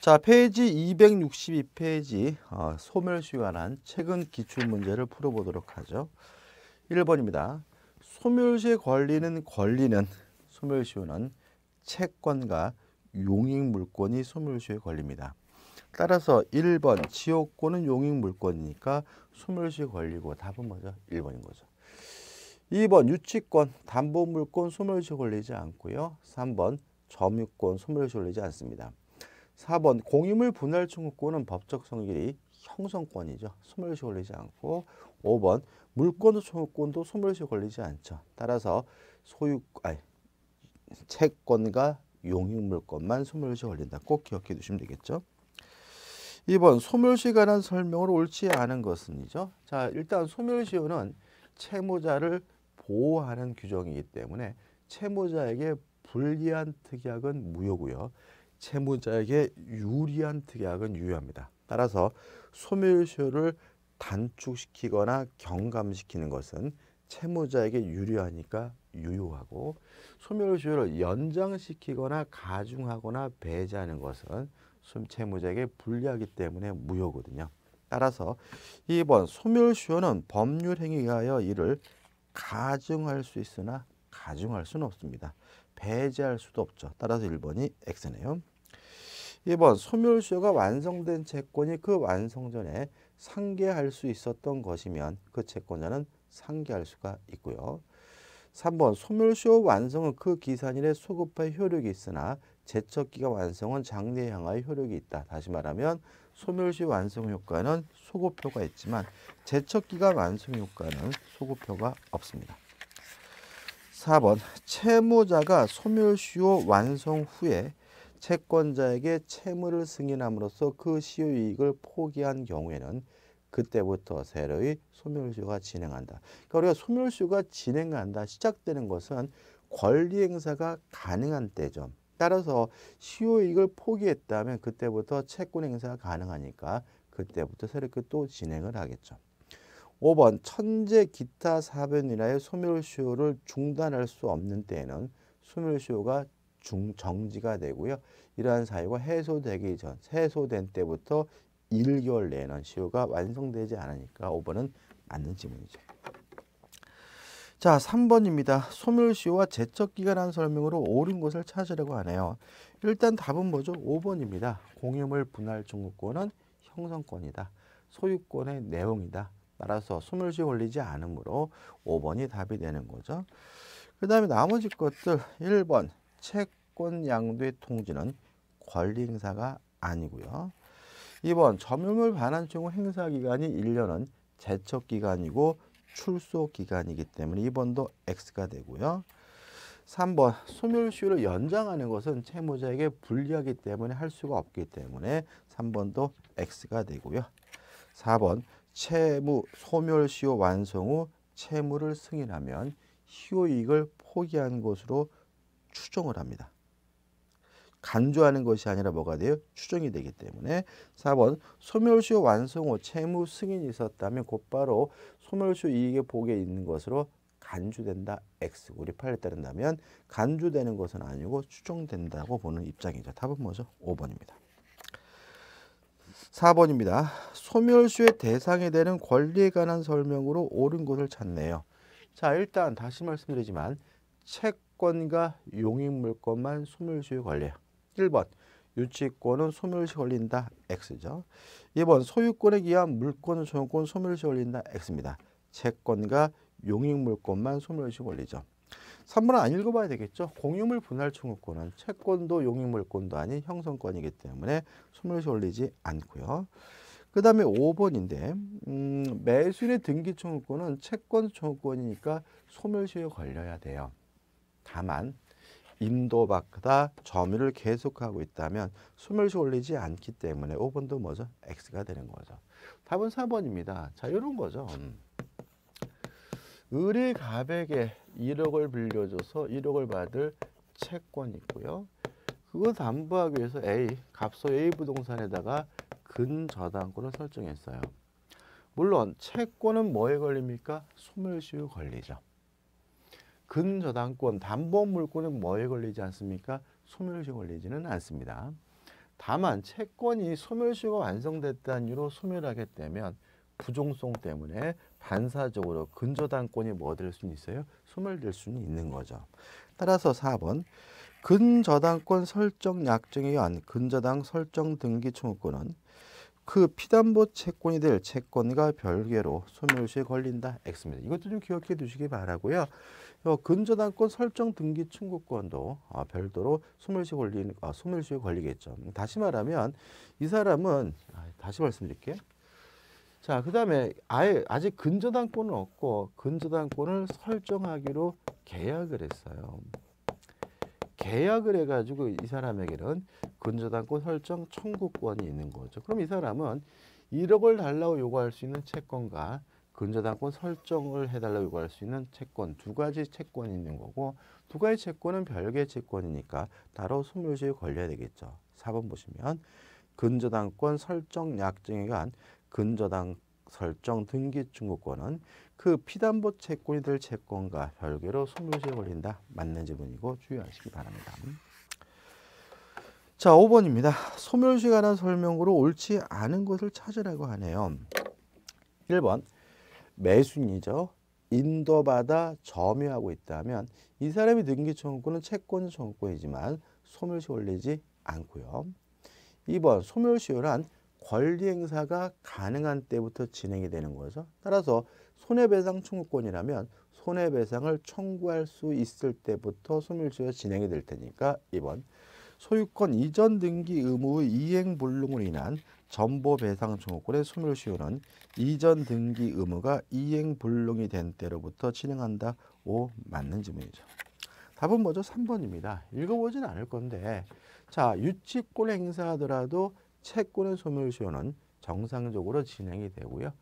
자, 페이지 262페이지 어, 소멸시효 에 관한 최근 기출문제를 풀어보도록 하죠. 1번입니다. 소멸시의 권리는 권리는 소멸시효는 채권과 용익물권이 소멸시효의 권리니다 따라서 1번 지역권은 용익물권이니까 소멸시효 권리고 답은 뭐죠? 1번인 거죠. 2번 유치권, 담보물권 소멸시효 권리지 않고요. 3번 점유권 소멸시효 권리지 않습니다. 4번 공유물 분할 청구권은 법적 성질이 형성권이죠. 소멸시 걸리지 않고 5번 물권 청구권도 소멸시 걸리지 않죠. 따라서 소유 아니 채권과 용익물권만 소멸시 걸린다. 꼭 기억해 두시면 되겠죠. 2번 소멸시 관한 설명을 옳지 않은 것은이죠. 자 일단 소멸시효는 채무자를 보호하는 규정이기 때문에 채무자에게 불리한 특약은 무효고요. 채무자에게 유리한 특약은 유효합니다. 따라서 소멸시효를 단축시키거나 경감시키는 것은 채무자에게 유리하니까 유효하고 소멸시효를 연장시키거나 가중하거나 배제하는 것은 채무자에게 불리하기 때문에 무효거든요. 따라서 2번 소멸시효는 법률 행위에 하여 이를 가증할 수 있으나 가중할 수는 없습니다. 배제할 수도 없죠. 따라서 1번이 X네요. 2번 소멸시효가 완성된 채권이 그 완성 전에 상계할 수 있었던 것이면 그 채권자는 상계할 수가 있고요. 3번 소멸시효 완성은 그기산일에 소급할 효력이 있으나 제척기가 완성은 장래 향하의 효력이 있다. 다시 말하면 소멸시 완성 효과는 소급효가 있지만 제척기가 완성 효과는 소급효가 없습니다. 4번 채무자가 소멸시효 완성 후에 채권자에게 채무를 승인함으로써 그 시효 이익을 포기한 경우에는 그때부터 세로의 소멸시효가 진행한다. 그러니까 우리가 소멸시효가 진행한다, 시작되는 것은 권리 행사가 가능한 때죠. 따라서 시효 이익을 포기했다면 그때부터 채권 행사가 가능하니까 그때부터 새롭또 진행을 하겠죠. 5번 천재 기타 사변이나의 소멸시효를 중단할 수 없는 때에는 소멸시효가 중, 정지가 되고요. 이러한 사유가 해소되기 전, 해소된 때부터 1개월 내에는 시효가 완성되지 않으니까 5번은 맞는 지문이죠. 자, 3번입니다. 소멸시효와 제척기간한 설명으로 옳은 것을 찾으려고 하네요. 일단 답은 뭐죠? 5번입니다. 공유물 분할 증구권은 형성권이다. 소유권의 내용이다. 따라서 숨을 쉬어 올리지 않으므로 5번이 답이 되는 거죠. 그 다음에 나머지 것들 1번 채권 양도의 통지는 권리 행사가 아니고요. 2번 점유물 반환 청구 행사 기간이 1년은 제척 기간이고 출소 기간이기 때문에 2번도 X가 되고요. 3번 소멸시효를 연장하는 것은 채무자에게 불리하기 때문에 할 수가 없기 때문에 3번도 X가 되고요. 4번 채무 소멸시효 완성 후 채무를 승인하면 시효이익을 포기한 것으로 추정을 합니다. 간주하는 것이 아니라 뭐가 돼요? 추정이 되기 때문에 4번 소멸시효 완성 후 채무 승인이 있었다면 곧바로 소멸시효 이익의 복에 있는 것으로 간주된다 X 우리 8에 따른다면 간주되는 것은 아니고 추정된다고 보는 입장이죠. 답은 뭐죠? 5번입니다. 4번입니다. 소멸수의 대상이 되는 권리에 관한 설명으로 옳은 것을 찾네요. 자, 일단 다시 말씀드리지만 채권과 용익물권만 소멸수의 권리예요. 1번 유치권은 소멸시 걸린다 X죠. 2번 소유권에 기한 물권, 소유권 소멸시 걸린다 X입니다. 채권과 용익물권만 소멸시 걸리죠. 3번은 안 읽어봐야 되겠죠. 공유물 분할 청구권은 채권도 용익물권도 아닌 형성권이기 때문에 소멸시 올리지 않고요. 그 다음에 5번인데 음, 매수인의 등기 청구권은 채권 청구권이니까 소멸시효 걸려야 돼요. 다만 임도받다 점유를 계속하고 있다면 소멸시 올리지 않기 때문에 5번도 뭐죠? X가 되는 거죠. 답은 4번입니다. 자 이런 거죠. 음. 을이갑에게 1억을 빌려줘서 1억을 받을 채권이 있고요. 그걸 담보하기 위해서 A, 값소 A 부동산에다가 근저당권을 설정했어요. 물론 채권은 뭐에 걸립니까? 소멸시효 걸리죠. 근저당권, 담보물권은 뭐에 걸리지 않습니까? 소멸시효 걸리지는 않습니다. 다만 채권이 소멸시효가 완성됐다는 이유로 소멸하게 되면 부종성 때문에 반사적으로 근저당권이 뭐 될 수는 있어요? 소멸될 수는 있는 거죠. 따라서 4번 근저당권 설정 약정에 의한 근저당 설정 등기 청구권은 그 피담보 채권이 될 채권과 별개로 소멸시에 걸린다. X입니다. 이것도 좀 기억해 두시기 바라고요. 어, 근저당권 설정 등기 청구권도 어, 별도로 소멸시 걸리 어, 소멸시에 걸리겠죠. 다시 말하면 이 사람은 아, 다시 말씀드릴게요. 자, 그 다음에 아예 아직 근저당권은 없고 근저당권을 설정하기로 계약을 했어요. 계약을 해가지고 이 사람에게는 근저당권 설정 청구권이 있는 거죠. 그럼 이 사람은 1억을 달라고 요구할 수 있는 채권과 근저당권 설정을 해달라고 요구할 수 있는 채권 두 가지 채권이 있는 거고 두 가지 채권은 별개의 채권이니까 따로 소멸시효 걸려야 되겠죠. 4번 보시면 근저당권 설정 약정에 관한 근저당 설정 등기증권은 그 피담보 채권이 될 채권과 별개로 소멸시효 걸린다. 맞는 지문이고 주의하시기 바랍니다. 자, 5번입니다. 소멸시효 관한 설명으로 옳지 않은 것을 찾으라고 하네요. 1번 매수이죠 인도받아 점유하고 있다면 이 사람이 등기청구권은 채권 청구권이지만 소멸시 효 올리지 않고요. 2번 소멸시효란 권리 행사가 가능한 때부터 진행이 되는 거죠. 따라서 손해배상 청구권이라면 손해배상을 청구할 수 있을 때부터 소멸시효 진행이 될 테니까 2번 소유권 이전 등기 의무의 이행 불능으로 인한 전보 배상 청구권의 소멸시효는 이전 등기 의무가 이행 불능이 된 때로부터 진행한다. 5 맞는 질문이죠. 답은 먼저 3번입니다. 읽어보진 않을 건데 자 유치권 행사하더라도 채권의 소멸 시효는 정상적으로 진행이 되고요.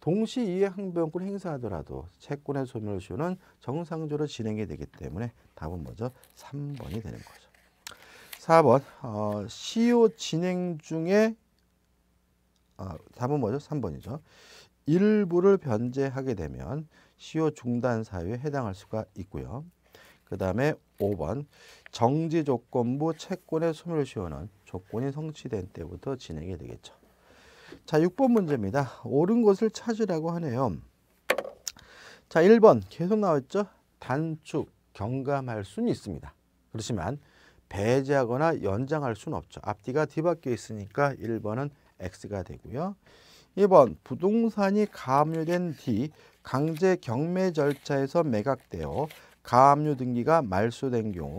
동시 이해 변권 행사하더라도 채권의 소멸 시효는 정상적으로 진행이 되기 때문에 답은 먼저 3번이 되는 거죠. 4번 어, 시효 진행 중에 어, 답은 뭐죠? 3번이죠. 일부를 변제하게 되면 시효 중단 사유에 해당할 수가 있고요. 그 다음에 5번 정지 조건부 채권의 소멸시효는 조건이 성취된 때부터 진행이 되겠죠. 자, 6번 문제입니다. 옳은 것을 찾으라고 하네요. 자, 1번 계속 나왔죠? 단축, 경감할 수는 있습니다. 그렇지만 배제하거나 연장할 수는 없죠. 앞뒤가 뒤바뀌어 있으니까 1번은 X가 되고요. 2번 부동산이 가압류된 뒤 강제 경매 절차에서 매각되어 가압류 등기가 말소된 경우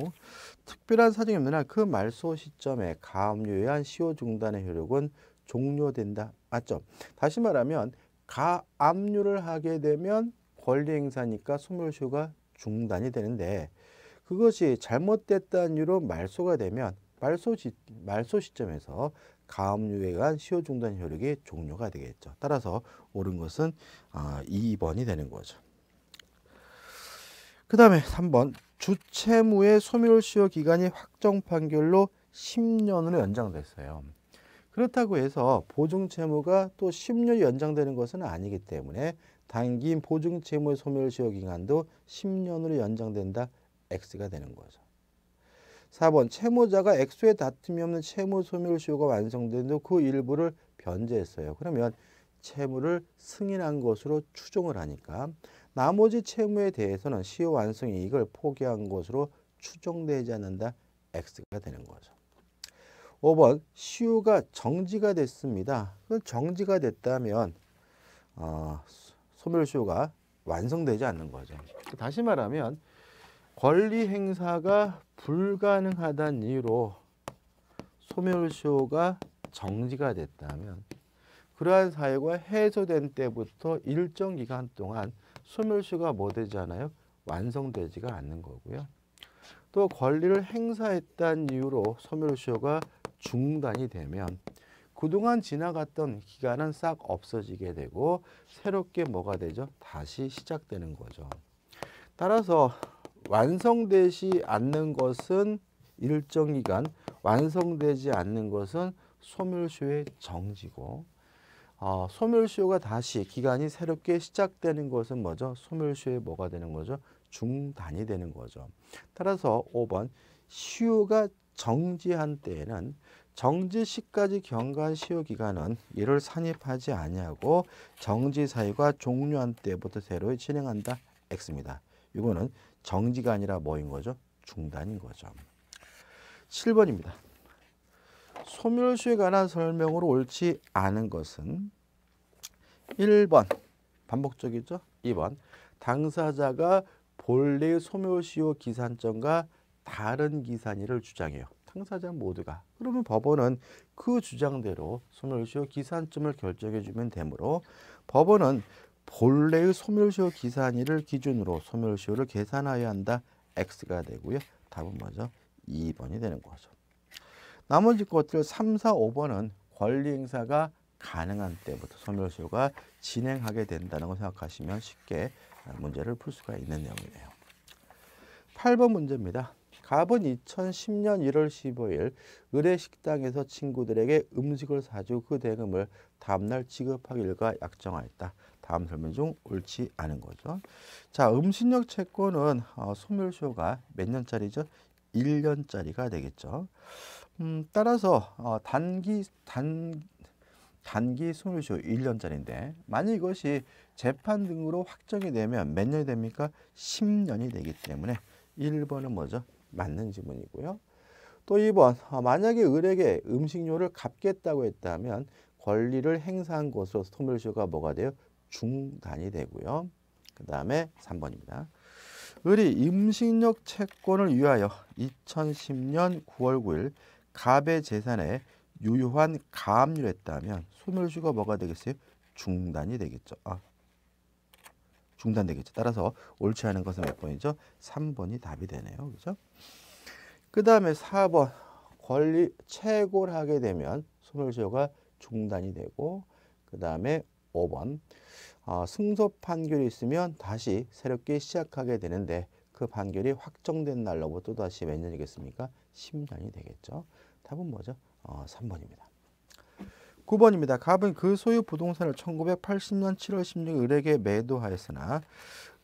특별한 사정이 없느냐그 말소 시점에 가압류에 의한 시효 중단의 효력은 종료된다. 맞죠? 다시 말하면 가압류를 하게 되면 권리 행사니까 소멸시효가 중단이 되는데 그것이 잘못됐다는 이유로 말소가 되면 말소, 시, 말소 시점에서 가압류에 의한 시효 중단 효력이 종료가 되겠죠. 따라서 옳은 것은 2번이 아, 되는 거죠. 그 다음에 3번 주채무의 소멸 시효 기간이 확정 판결로 10년으로 연장됐어요. 그렇다고 해서 보증 채무가 또 10년 연장되는 것은 아니기 때문에 당긴 보증 채무의 소멸 시효 기간도 10년으로 연장된다 x가 되는 거죠. 4번 채무자가 액수에 다툼이 없는 채무 소멸 시효가 완성된 후 그 일부를 변제했어요. 그러면 채무를 승인한 것으로 추정을 하니까 나머지 채무에 대해서는 시효 완성 이익을 포기한 것으로 추정되지 않는다 X가 되는 거죠. 5번 시효가 정지가 됐습니다. 정지가 됐다면 어, 소멸시효가 완성되지 않는 거죠. 다시 말하면 권리 행사가 불가능하다는 이유로 소멸시효가 정지가 됐다면 그러한 사유가 해소된 때부터 일정 기간 동안 소멸시효가 뭐 되지 않아요? 완성되지가 않는 거고요. 또 권리를 행사했다는 이유로 소멸시효가 중단이 되면 그동안 지나갔던 기간은 싹 없어지게 되고 새롭게 뭐가 되죠? 다시 시작되는 거죠. 따라서 완성되지 않는 것은 일정 기간, 완성되지 않는 것은 소멸시효의 정지고 어, 소멸시효가 다시 기간이 새롭게 시작되는 것은 뭐죠? 소멸시효에 뭐가 되는 거죠? 중단이 되는 거죠. 따라서 5번 시효가 정지한 때에는 정지 시까지 경과한 시효 기간은 이를 산입하지 아니하고 정지 사유가 종료한 때부터 새로 진행한다. X입니다. 이거는 정지가 아니라 뭐인 거죠? 중단인 거죠. 7번입니다. 소멸수에 관한 설명으로 옳지 않은 것은 1번 반복적이죠. 2번 당사자가 본래 소멸시효 기산점과 다른 기산이를 주장해요. 당사자 모두가. 그러면 법원은 그 주장대로 소멸시효 기산점을 결정해주면 되므로 법원은 본래의 소멸시효 기산일을 기준으로 소멸시효를 계산하여야 한다. X가 되고요. 답은 먼저 2번이 되는 거죠. 나머지 것들 3, 4, 5번은 권리 행사가 가능한 때부터 소멸시효가 진행하게 된다는 걸 생각하시면 쉽게 문제를 풀 수가 있는 내용이네요. 8번 문제입니다. 갑은 2010년 1월 15일 의뢰식당에서 친구들에게 음식을 사주고 그 대금을 다음날 지급하기를과 약정하였다. 다음 설명 중 옳지 않은 거죠. 자, 음식력 채권은 어, 소멸시효가 몇 년짜리죠? 1년짜리가 되겠죠. 음, 따라서 어, 단기 단 단기 20주 1년짜리인데 만약 이것이 재판 등으로 확정이 되면 몇 년이 됩니까? 10년이 되기 때문에 1번은 뭐죠? 맞는 지문이고요. 또 2번 어, 만약에 을에게 음식료를 갚겠다고 했다면 권리를 행사한 것으로소멸시효가 뭐가 돼요? 중단이 되고요. 그 다음에 3번입니다. 을이 임신력 채권을 위하여 2010년 9월 9일 갑의 재산에 유효한 가압류했다면 소멸시효가 뭐가 되겠어요? 중단이 되겠죠. 아, 중단되겠죠. 따라서 옳지 않은 것은 몇 번이죠? 3번이 답이 되네요. 그죠? 그 다음에 4번 권리 채굴 하게 되면 소멸시효가 중단이 되고 그 다음에 5번 어, 아, 승소 판결이 있으면 다시 새롭게 시작하게 되는데 그 판결이 확정된 날로부터 다시 몇 년이겠습니까? 10년이 되겠죠. 답은 뭐죠? 어, 3번입니다. 9번입니다. 갑은 그 소유 부동산을 1980년 7월 16일 을에게 매도하였으나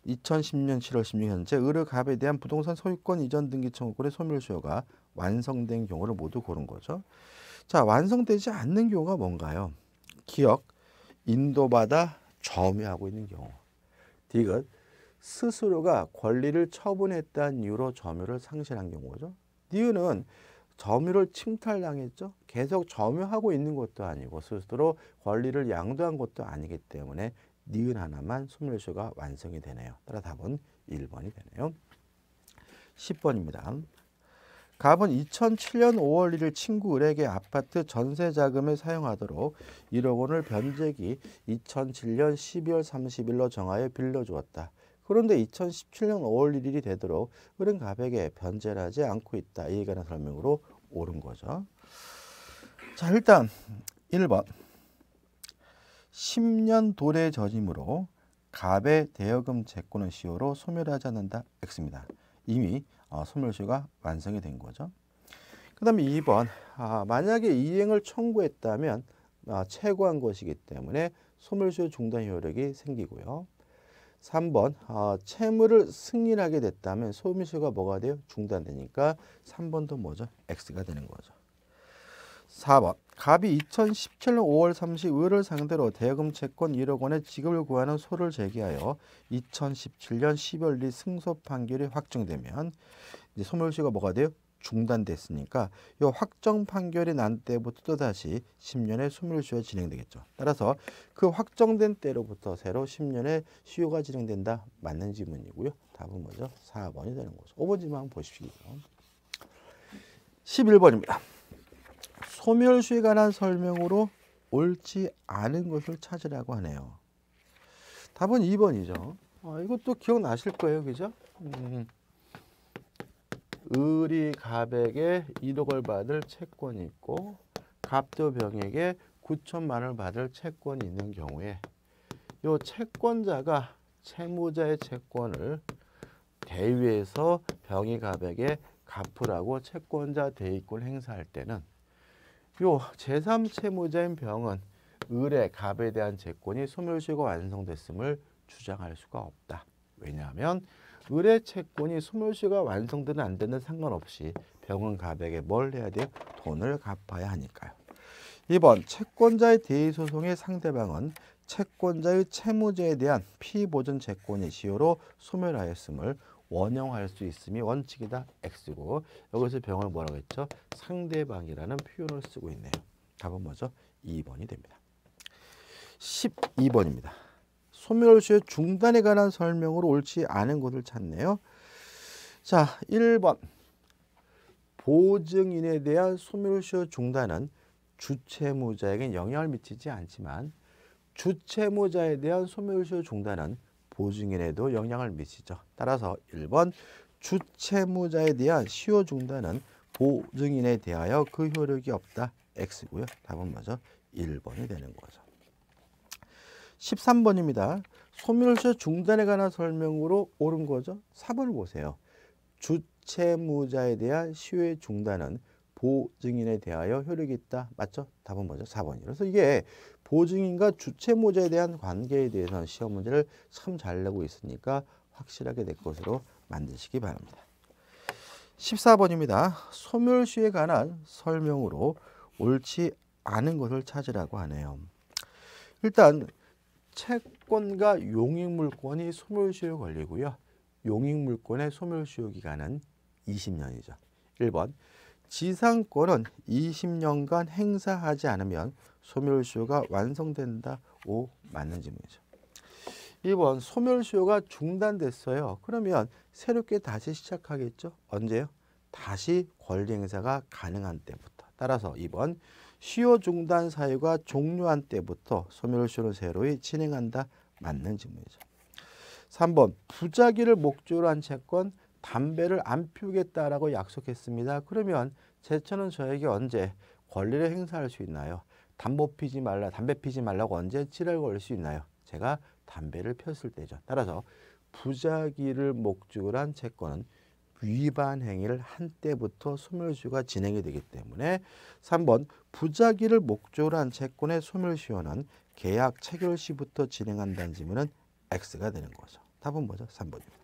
2010년 7월 16일 현재 을의 갑에 대한 부동산 소유권 이전 등기 청구권의 소멸수요가 완성된 경우를 모두 고른 거죠. 자, 완성되지 않는 경우가 뭔가요? 기억, 인도받아 점유하고 있는 경우. 디귿, 스스로가 권리를 처분했다는 이유로 점유를 상실한 경우죠. 니은은 점유를 침탈당했죠. 계속 점유하고 있는 것도 아니고 스스로 권리를 양도한 것도 아니기 때문에 니은 하나만 소멸시효가 완성이 되네요. 따라 답은 1번이 되네요. 10번입니다. 갑은 2007년 5월 1일 친구 을에게 아파트 전세 자금에 사용하도록 1억 원을 변제기 2007년 12월 30일로 정하여 빌려주었다. 그런데 2017년 5월 1일이 되도록 흐행 가액에 변제를 하지 않고 있다. 이에 관한 설명으로 옳은 거죠. 자, 일단 1번 10년 도래 저짐으로 갑의 대여금 채권의 시효로 소멸 하지 않는다. X입니다. 이미 어, 소멸시효가 완성이 된 거죠. 그 다음에 2번 아, 만약에 이행을 청구했다면 아, 최고한 것이기 때문에 소멸시효 중단 효력이 생기고요. 3번 어, 아, 채무를 승인하게 됐다면 소멸시효가 뭐가 돼요? 중단되니까 3번도 뭐죠? X가 되는 거죠. 4번 갑이 2017년 5월 30일을 상대로 대금 채권 1억 원의 지급을 구하는 소를 제기하여 2017년 12월 1 승소 판결이 확정되면 이제 소멸시효가 뭐가 돼요? 중단됐으니까 이 확정 판결이 난 때부터 또다시 10년의 소멸시효가 진행되겠죠. 따라서 그 확정된 때로부터 새로 10년의 시효가 진행된다. 맞는 질문이고요. 답은 먼저 4번이 되는 거죠. 5번지만 보십시오. 11번입니다. 소멸시에 관한 설명으로 옳지 않은 것을 찾으라고 하네요. 답은 2번이죠. 어, 이것도 기억나실 거예요. 그죠? 음. 을이갑에게 1억을 받을 채권이 있고 갑도 병에게 9천만 을 받을 채권이 있는 경우에 이 채권자가 채무자의 채권을 대위해서 병이 갑에게 갚으라고 채권자 대위권 행사할 때는 이 제3채무자인 병은 을의 갑에 대한 채권이 소멸시효가 완성됐음을 주장할 수가 없다. 왜냐하면 의뢰 채권이 소멸시효가 완성되는 안 되는 상관없이 병원 백에뭘 해야 돼요? 돈을 갚아야 하니까요. 2번 채권자의 대의소송의 상대방은 채권자의 채무제에 대한 피보전 채권의 시효로 소멸하였음을 원형할 수 있음이 원칙이다 X고 여기서 병을 뭐라고 했죠? 상대방이라는 표현을 쓰고 있네요. 답은 뭐죠? 2번이 됩니다. 12번입니다. 소멸시효 중단에 관한 설명으로 옳지 않은 것을 찾네요. 자, 1번 보증인에 대한 소멸 시효 중단은 주채무자에겐 영향을 미치지 않지만 주채무자에 대한 소멸 시효 중단은 보증인에도 영향을 미치죠. 따라서 1번 주채무자에 대한 시효 중단은 보증인에 대하여 그 효력이 없다. X고요. 답은 맞아 1번이 되는 거죠. 13번입니다. 소멸세 중단에 관한 설명으로 옳은 거죠. 4번을 보세요. 주채무자에 대한 시효의 중단은 보증인에 대하여 효력이 있다. 맞죠? 답은 뭐죠? 4번이. 그래서 이게 보증인과 주채무자에 대한 관계에 대해서는 시험 문제를 참 잘 내고 있으니까 확실하게 될 것으로 만드시기 바랍니다. 14번입니다. 소멸시에 관한 설명으로 옳지 않은 것을 찾으라고 하네요. 일단 채권과 용익물권이 소멸시효 걸리고요. 용익물권의 소멸시효 기간은 20년이죠. 1번 지상권은 20년간 행사하지 않으면 소멸시효가 완성된다. 오 맞는 질문이죠. 2번 소멸시효가 중단됐어요. 그러면 새롭게 다시 시작하겠죠. 언제요? 다시 권리행사가 가능한 때부터. 따라서 2번 시효 중단 사유가 종료한 때부터 소멸시효를 새로이 진행한다. 맞는 질문이죠. 3번 부작위를 목적으로 한 채권 담배를 안 피우겠다라고 약속했습니다. 그러면 제천은 저에게 언제 권리를 행사할 수 있나요? 담보 피지 말라, 담배 피지 말라고 언제 치를 걸수 있나요? 제가 담배를 폈을 때죠. 따라서 부작위를 목적으로 한 채권은 위반 행위를 한 때부터 소멸시효가 진행이 되기 때문에 3번 부작위를 목적으로 한 채권의 소멸시효는 계약 체결 시부터 진행한다는 지문은 X가 되는 거죠. 답은 뭐죠? 3번입니다.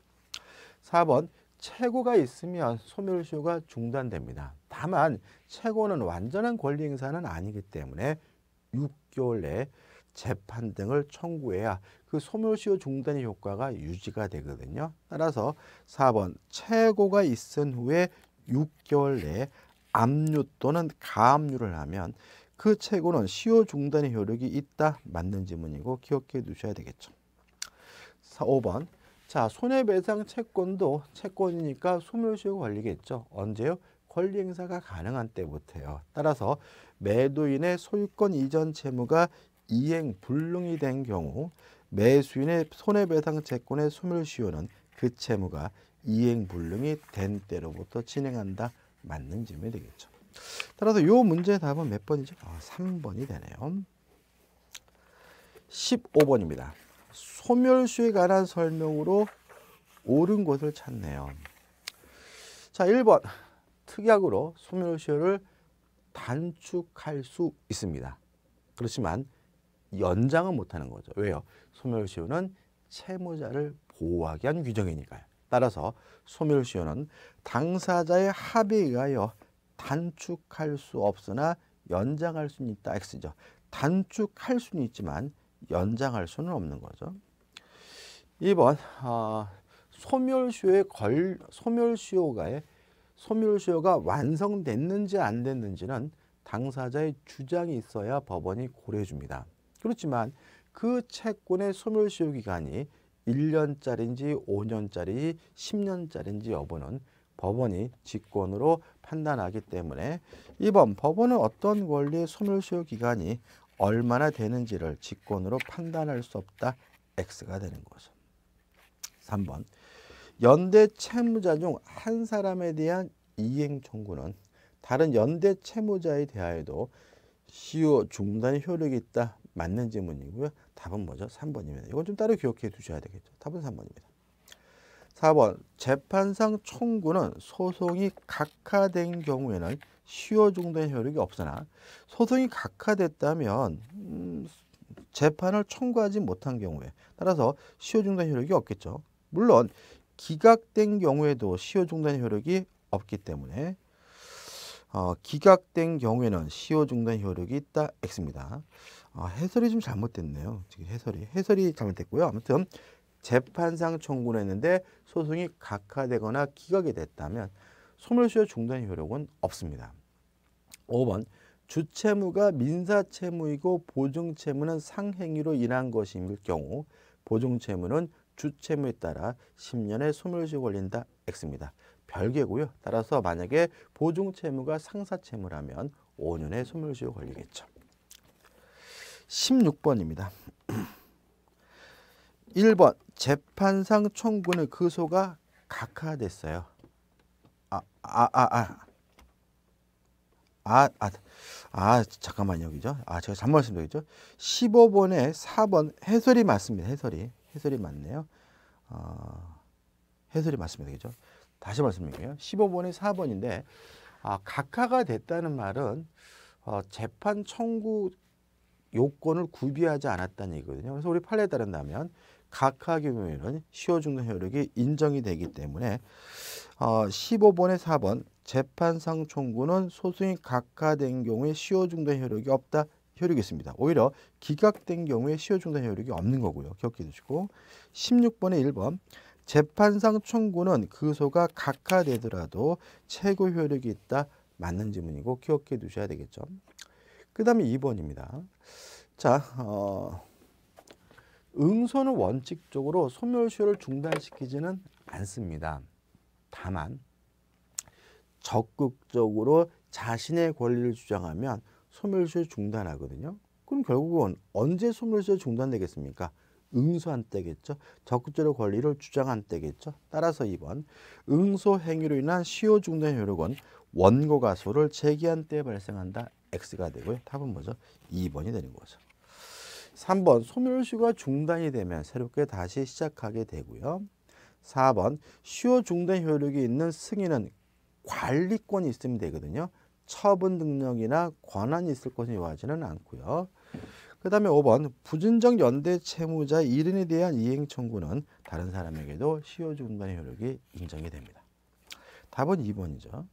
4번 최고가 있으면 소멸시효가 중단됩니다. 다만 최고는 완전한 권리 행사는 아니기 때문에 6개월 내에 재판 등을 청구해야 그 소멸시효 중단의 효과가 유지가 되거든요. 따라서 4번 최고가 있은 후에 6개월 내에 압류 또는 가압류를 하면 그 최고는 시효 중단의 효력이 있다 맞는 지문이고 기억해 두셔야 되겠죠. 5번 자 손해배상 채권도 채권이니까 소멸시효 권리겠죠. 언제요? 권리 행사가 가능한 때부터요. 따라서 매도인의 소유권 이전 채무가 이행 불능이 된 경우 매수인의 손해배상 채권에 숨을 쉬우는 그 채무가 이행 불능이 된 때로부터 진행한다. 맞는 점이 되겠죠. 따라서 이 문제의 답은 몇 번이죠? 아, 3번이 되네요. 15번입니다. 소멸수에 관한 설명으로 옳은 것을 찾네요. 자, 1번. 특약으로 소멸수를 단축할 수 있습니다. 그렇지만 연장은 못하는 거죠. 왜요? 소멸시효는 채무자를 보호하기 위한 규정이니까요. 따라서 소멸시효는 당사자의 합의에 의하여 단축할 수 없으나 연장할 수는 있다. X죠. 단축할 수는 있지만 연장할 수는 없는 거죠. 2번 어, 아, 소멸시효에 걸소멸시효가 소멸시효가 완성됐는지 안 됐는지는 당사자의 주장이 있어야 법원이 고려해 줍니다. 그렇지만 그 채권의 소멸시효 기간이 1년짜리인지 5년짜리, 10년짜리인지 여부는 법원이 직권으로 판단하기 때문에 이번 법원은 어떤 권리의 소멸시효 기간이 얼마나 되는지를 직권으로 판단할 수 없다. X가 되는 거죠. 3번 연대 채무자 중 한 사람에 대한 이행 청구는 다른 연대 채무자에 대하여도 시효 중단 효력이 있다. 맞는 질문이고요. 답은 뭐죠? 3번입니다. 이건 좀 따로 기억해 두셔야 되겠죠. 답은 3번입니다. 4번 재판상 청구는 소송이 각하된 경우에는 시효 중단 효력이 없으나 소송이 각하됐다면 음, 재판을 청구하지 못한 경우에 따라서 시효 중단 효력이 없겠죠. 물론 기각된 경우에도 시효 중단 효력이 없기 때문에 어, 기각된 경우에는 시효 중단 효력이 있다 X입니다. 아, 해설이 좀 잘못됐네요. 지금 해설이 해설이 잘못됐고요. 아무튼 재판상 청구를 했는데 소송이 각하되거나 기각이 됐다면 소멸시효 중단 효력은 없습니다. 5번 주채무가 민사채무이고 보증채무는 상행위로 인한 것임일 경우 보증채무는 주채무에 따라 10년의 소멸시효 걸린다 X입니다. 별개고요. 따라서 만약에 보증채무가 상사채무라면 5년의 소멸시효 걸리겠죠. 16번입니다. 1번 재판상 청구는 그 소가 각하됐어요. 아, 아, 아, 아. 아, 아, 아 잠깐만요. 그죠? 아, 제가 잘못 말씀드렸죠? 15번에 4번 해설이 맞습니다. 해설이. 해설이 맞네요. 어, 해설이 맞습니다. 그죠? 다시 말씀드릴게요. 15번이 4번인데 아, 각하가 됐다는 말은 어, 재판 청구 요건을 구비하지 않았다는 얘기거든요. 그래서 우리 판례에 따른다면 각하 경우에는 시효중단 효력이 인정이 되기 때문에 어, 15번의 4번 재판상 청구는 소송이 각하된 경우에 시효중단 효력이 없다. 효력이 있습니다. 오히려 기각된 경우에 시효중단 효력이 없는 거고요. 기억해 두시고 16번의 1번 재판상 청구는 그 소가 각하되더라도 최고 효력이 있다. 맞는 질문이고 기억해 두셔야 되겠죠. 그 다음에 2번입니다. 자, 어, 응소는 원칙적으로 소멸시효를 중단시키지는 않습니다. 다만 적극적으로 자신의 권리를 주장하면 소멸시효 중단하거든요. 그럼 결국은 언제 소멸시효 중단되겠습니까? 응소한 때겠죠. 적극적으로 권리를 주장한 때겠죠. 따라서 2번 응소 행위로 인한 시효 중단 효력은 원고 가소를 제기한 때 발생한다 x가 되고요. 답은 뭐죠? 2번이 되는 거죠. 3번 소멸시효가 중단이 되면 새롭게 다시 시작하게 되고요. 4번 시효 중단 효력이 있는 승인은 관리권이 있으면 되거든요. 처분 능력이나 권한이 있을 것은 요하지는 않고요. 그 다음에 5번 부진정 연대 채무자 1인에 대한 이행 청구는 다른 사람에게도 시효 중단 효력이 인정이 됩니다. 답은 2번이죠.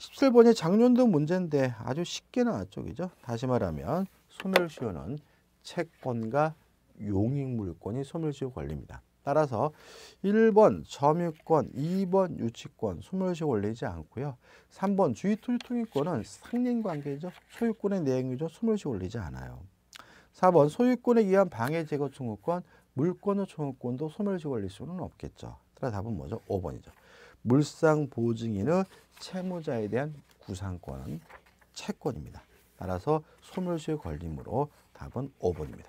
17번이 작년도 문제인데 아주 쉽게 나왔죠. 그죠? 다시 말하면 소멸시효는 채권과 용익물권이 소멸시효 권리입니다. 따라서 1번 점유권, 2번 유치권, 소멸시효 권리이지 않고요. 3번 주의투유통유권은 상린관계죠. 소유권의 내용이죠. 소멸시효 권리지 않아요. 4번 소유권에 의한 방해 제거 청구권, 물권의 청구권도 소멸시효 권리 수는 없겠죠. 따라 답은 뭐죠? 5번이죠. 물상 보증인은 채무자에 대한 구상권, 은 채권입니다. 따라서 소멸시효 걸림으로 답은 5번입니다.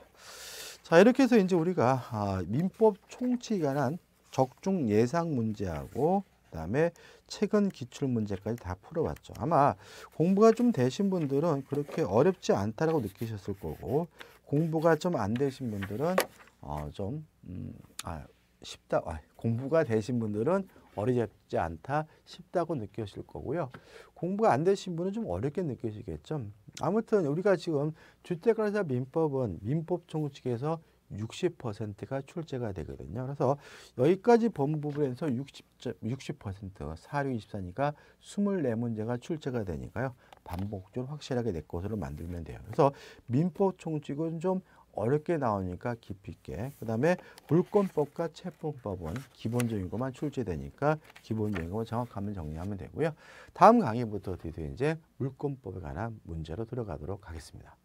자 이렇게 해서 이제 우리가 아, 민법 총칙에 관한 적중 예상 문제하고 그다음에 최근 기출 문제까지 다 풀어봤죠. 아마 공부가 좀 되신 분들은 그렇게 어렵지 않다라고 느끼셨을 거고 공부가 좀 안 되신 분들은 어좀 음, 아, 쉽다. 아, 공부가 되신 분들은 어렵지 않다 쉽다고 느껴질 거고요. 공부가 안 되신 분은 좀 어렵게 느껴지겠죠. 아무튼 우리가 지금 주택관리사 민법은 민법 총칙에서 60%가 출제가 되거든요. 그래서 여기까지 본 부분에서 60%, 60% 4624니까 24문제가 출제가 되니까요. 반복적 확실하게 내 것으로 만들면 돼요. 그래서 민법 총칙은 좀 어렵게 나오니까 깊이 있게. 그 다음에 물권법과 채권법은 기본적인 것만 출제되니까 기본적인 것만 정확하면 정리하면 되고요. 다음 강의부터 드디어 이제 물권법에 관한 문제로 들어가도록 하겠습니다.